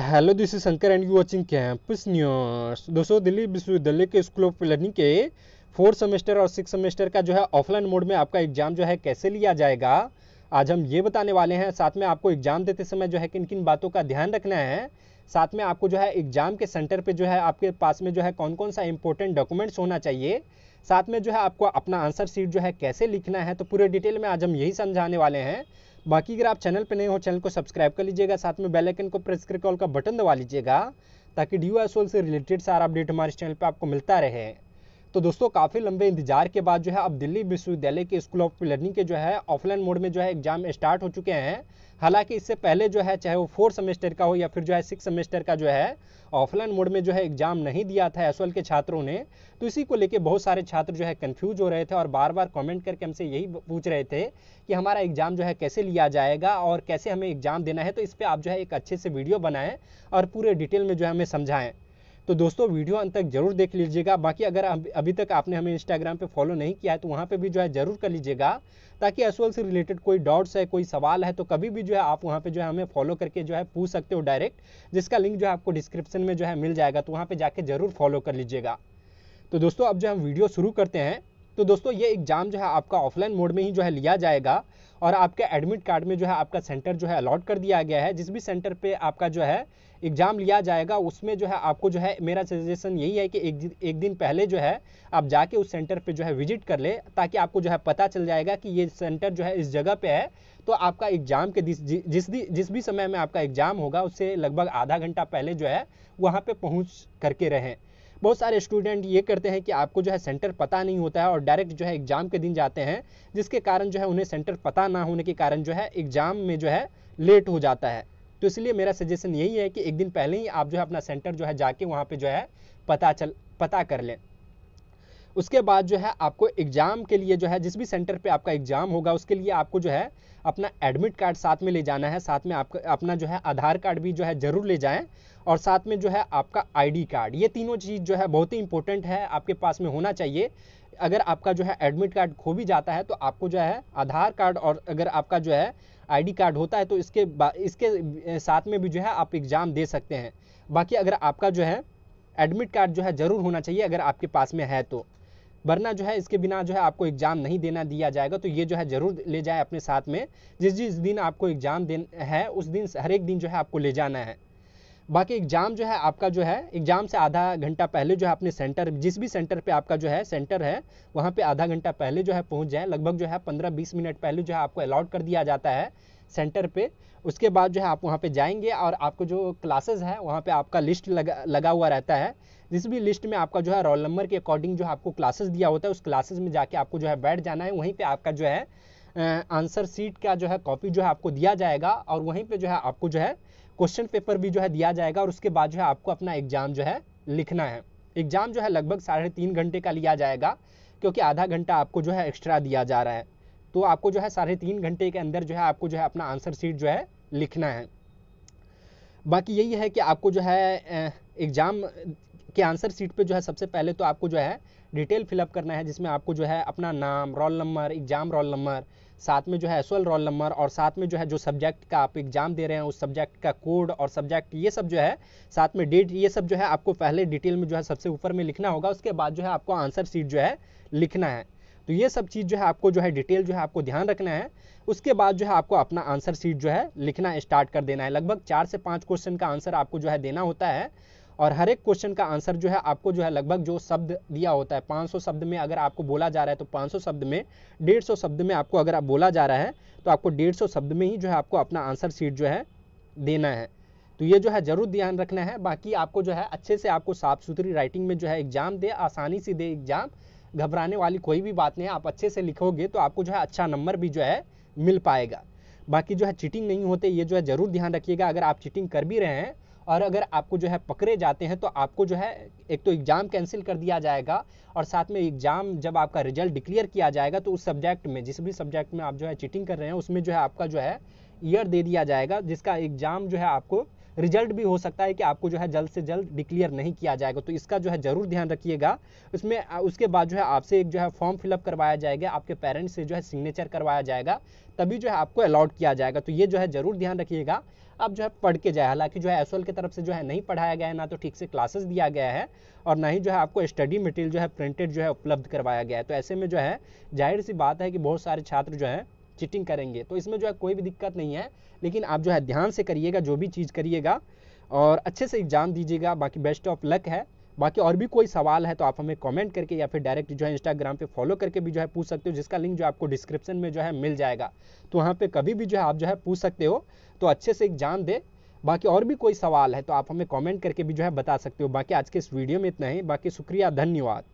hello this is Shankar and you watching campus news दोस्तों दिल्ली विश्वविद्यालय के स्कूल ऑफ लर्निंग के फोर्थ सेमेस्टर और सिक्स सेमेस्टर का जो है ऑफलाइन मोड में आपका एग्जाम जो है कैसे लिया जाएगा आज हम ये बताने वाले हैं साथ में आपको एग्जाम देते समय जो है किन किन बातों का ध्यान रखना है साथ में आपको जो है एग्जाम के सेंटर पर जो है आपके पास में जो है कौन कौन सा इंपॉर्टेंट डॉक्यूमेंट्स होना चाहिए साथ में जो है आपको अपना आंसर शीट जो है कैसे लिखना है तो पूरे डिटेल में आज हम यही समझाने वाले हैं बाकी अगर आप चैनल पर नहीं हो चैनल को सब्सक्राइब कर लीजिएगा साथ में बेल आइकन को प्रेस करके ऑल का बटन दबा लीजिएगा ताकि डी से रिलेटेड सारा अपडेट हमारे चैनल पर आपको मिलता रहे तो दोस्तों काफ़ी लंबे इंतजार के बाद जो है अब दिल्ली विश्वविद्यालय के स्कूल ऑफ लर्निंग के जो है ऑफलाइन मोड में जो है एग्जाम स्टार्ट हो चुके हैं हालांकि इससे पहले जो है चाहे वो फोर्थ सेमेस्टर का हो या फिर जो है सिक्स सेमेस्टर का जो है ऑफलाइन मोड में जो है एग्जाम नहीं दिया था एस के छात्रों ने तो इसी को लेकर बहुत सारे छात्र जो है कन्फ्यूज हो रहे थे और बार बार कॉमेंट करके हमसे यही पूछ रहे थे कि हमारा एग्जाम जो है कैसे लिया जाएगा और कैसे हमें एग्जाम देना है तो इस पर आप जो है एक अच्छे से वीडियो बनाएं और पूरे डिटेल में जो है हमें समझाएं तो दोस्तों वीडियो अंत तक जरूर देख लीजिएगा बाकी अगर अभी तक आपने हमें इंस्टाग्राम पर फॉलो नहीं किया है तो वहाँ पर भी जो है जरूर कर लीजिएगा ताकि एस से रिलेटेड कोई डाउट्स है कोई सवाल है तो कभी भी जो है आप वहाँ पर जो है हमें फॉलो करके जो है पूछ सकते हो डायरेक्ट जिसका लिंक जो है आपको डिस्क्रिप्शन में जो है मिल जाएगा तो वहाँ पर जाके जरूर फॉलो कर लीजिएगा तो दोस्तों अब जो हम वीडियो शुरू करते हैं तो दोस्तों ये एग्ज़ाम जो है आपका ऑफलाइन मोड में ही जो है लिया जाएगा और आपके एडमिट कार्ड में जो है आपका सेंटर जो है अलॉट कर दिया गया है जिस भी सेंटर पे आपका जो है एग्ज़ाम लिया जाएगा उसमें जो है आपको जो है मेरा सजेशन यही है कि एक एक दिन पहले जो है आप जाके उस सेंटर पे जो है विजिट कर ले ताकि आपको जो है पता चल जाएगा कि ये सेंटर जो है इस जगह पे है तो आपका एग्ज़ाम के जिस जिस जिस भी समय में आपका एग्ज़ाम होगा उससे लगभग आधा घंटा पहले जो है वहाँ पर पहुँच करके रहें बहुत सारे स्टूडेंट ये करते हैं कि आपको जो है सेंटर पता नहीं होता है और डायरेक्ट जो है एग्ज़ाम के दिन जाते हैं जिसके कारण जो है उन्हें सेंटर पता ना होने के कारण जो है एग्ज़ाम में जो है लेट हो जाता है तो इसलिए मेरा सजेशन यही है कि एक दिन पहले ही आप जो है अपना सेंटर जो है जाके वहाँ पर जो है पता चल पता कर लें उसके बाद जो है आपको एग्ज़ाम के लिए जो है जिस भी सेंटर पे आपका एग्ज़ाम होगा उसके लिए आपको जो है अपना एडमिट कार्ड साथ में ले जाना है साथ में आपका अपना जो है आधार कार्ड भी जो है ज़रूर ले जाएं और साथ में जो है आपका आईडी कार्ड ये तीनों चीज़ जो है बहुत ही इंपॉर्टेंट है आपके पास में होना चाहिए अगर आपका जो है एडमिट कार्ड खो भी जाता है तो आपको जो है आधार कार्ड और अगर आपका जो है आईडी कार्ड होता है तो इसके इसके साथ में भी जो है आप एग्ज़ाम दे सकते हैं बाकी अगर आपका जो है एडमिट कार्ड जो है ज़रूर होना चाहिए अगर आपके पास में है तो वरना जो है इसके बिना जो है आपको एग्ज़ाम नहीं देना दिया जाएगा तो ये जो है ज़रूर ले जाए अपने साथ में जिस जिस दिन आपको एग्ज़ाम दे है उस दिन हर एक दिन जो है आपको ले जाना है बाकी एग्ज़ाम जो है आपका जो है एग्ज़ाम से आधा घंटा पहले जो है अपने सेंटर जिस भी सेंटर पे आपका जो है सेंटर है वहाँ पे आधा घंटा पहले जो है पहुँच जाए लगभग जो है पंद्रह बीस मिनट पहले जो है आपको अलाउट कर दिया जाता है सेंटर पे उसके बाद जो है आप वहाँ पे जाएंगे और आपको जो क्लासेस है वहाँ पे आपका लिस्ट लगा लगा हुआ रहता है जिस भी लिस्ट में आपका जो है रोल नंबर के अकॉर्डिंग जो है आपको क्लासेस दिया होता है उस क्लासेस में जाके आपको जो है बैठ जाना है वहीं पर आपका जो है आंसर सीट का जो है कॉपी जो है आपको दिया जाएगा और वहीं पर जो है आपको जो है क्वेश्चन पेपर भी जो है दिया जाएगा और उसके बाद जो है आपको अपना एग्ज़ाम जो है लिखना है एग्ज़ाम जो है लगभग साढ़े तीन घंटे का लिया जाएगा क्योंकि आधा घंटा आपको जो है एक्स्ट्रा दिया जा रहा है तो आपको जो है साढ़े तीन घंटे के अंदर जो है आपको जो है अपना आंसर शीट जो है लिखना है बाकी यही है कि आपको जो है एग्ज़ाम के आंसर शीट पे जो है सबसे पहले तो आपको जो है डिटेल फिलअप करना है जिसमें आपको जो है अपना नाम roll number exam roll number साथ में जो है एस रोल नंबर और साथ में जो है जो सब्जेक्ट का आप एग्ज़ाम दे रहे हैं उस सब्जेक्ट का कोड और सब्जेक्ट ये सब जो है साथ में डेट ये सब जो है आपको पहले डिटेल में जो है सबसे ऊपर में लिखना होगा उसके बाद जो है आपको आंसर शीट जो है लिखना है तो ये सब चीज़ जो है आपको जो है डिटेल जो है आपको ध्यान रखना है उसके बाद जो है आपको अपना आंसर शीट जो है लिखना स्टार्ट कर देना है लगभग चार से पाँच क्वेश्चन का आंसर आपको जो है देना होता है और हर एक क्वेश्चन का आंसर जो है आपको जो है लगभग जो शब्द दिया होता है 500 शब्द में अगर आपको बोला जा रहा है तो 500 शब्द में 150 शब्द में आपको अगर आप बोला जा रहा है तो आपको 150 शब्द में ही जो है आपको अपना आंसर सीट जो है देना है तो ये जो है ज़रूर ध्यान रखना है बाकी आपको जो है अच्छे से आपको साफ सुथरी राइटिंग में जो है एग्ज़ाम दे आसानी से दे एग्ज़ाम घबराने वाली कोई भी बात नहीं है आप अच्छे से लिखोगे तो आपको जो है अच्छा नंबर भी जो है मिल पाएगा बाकी जो है चीटिंग नहीं होते ये जो है ज़रूर ध्यान रखिएगा अगर आप चीटिंग कर भी रहे हैं और अगर आपको जो है पकड़े जाते हैं तो आपको जो है एक तो एग्ज़ाम कैंसिल कर दिया जाएगा और साथ में एग्ज़ाम जब आपका रिजल्ट डिक्लेयर किया जाएगा तो उस सब्जेक्ट में जिस भी सब्जेक्ट में आप जो है चीटिंग कर रहे हैं उसमें जो है आपका जो है ईयर दे दिया जाएगा जिसका एग्ज़ाम जो है आपको रिजल्ट भी हो सकता है कि आपको जो है जल्द से जल्द डिक्लेयर नहीं किया जाएगा तो इसका जो है ज़रूर ध्यान रखिएगा उसमें उसके बाद जो है आपसे एक जो है फॉर्म फिलअप करवाया जाएगा आपके पेरेंट्स से जो है सिग्नेचर करवाया जाएगा तभी जो है आपको अलाउड किया जाएगा तो ये जो है ज़रूर ध्यान रखिएगा आप जो है पढ़ के जाए हालांकि जो है एस की तरफ से जो है नहीं पढ़ाया गया है ना तो ठीक से क्लासेस दिया गया है और ना ही जो है आपको स्टडी मटेरियल जो है प्रिंटेड जो है उपलब्ध करवाया गया है तो ऐसे में जो है जाहिर सी बात है कि बहुत सारे छात्र जो हैं चिटिंग करेंगे तो इसमें जो है कोई भी दिक्कत नहीं है लेकिन आप जो है ध्यान से करिएगा जो भी चीज़ करिएगा और अच्छे से एग्ज़ाम दीजिएगा बाकी बेस्ट ऑफ लक है बाकी और भी कोई सवाल है तो आप हमें कमेंट करके या फिर डायरेक्ट जो है इंस्टाग्राम पे फॉलो करके भी जो है पूछ सकते हो जिसका लिंक जो आपको डिस्क्रिप्शन में जो है मिल जाएगा तो वहाँ पे कभी भी जो है आप जो है पूछ सकते हो तो अच्छे से एग्जाम दे बाकी और भी कोई सवाल है तो आप हमें कमेंट करके भी जो है बता सकते हो बाकी आज के इस वीडियो में इतना ही बाकी शुक्रिया धन्यवाद